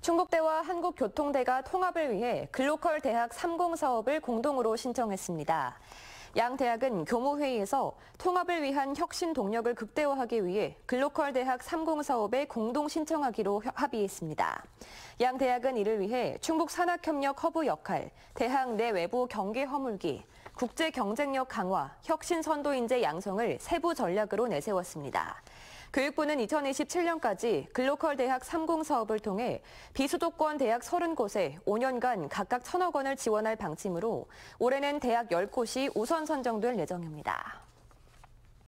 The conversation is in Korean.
중국대와 한국교통대가 통합을 위해 글로컬 대학 3공 사업을 공동으로 신청했습니다. 양 대학은 교무회의에서 통합을 위한 혁신 동력을 극대화하기 위해 글로컬 대학 3공 사업에 공동 신청하기로 합의했습니다. 양 대학은 이를 위해 충북 산학협력 허브 역할, 대학 내 외부 경계 허물기, 국제 경쟁력 강화, 혁신 선도 인재 양성을 세부 전략으로 내세웠습니다. 교육부는 2027년까지 글로컬 대학 3공 사업을 통해 비수도권 대학 30곳에 5년간 각각 천억 원을 지원할 방침으로 올해는 대학 10곳이 우선 선정될 예정입니다.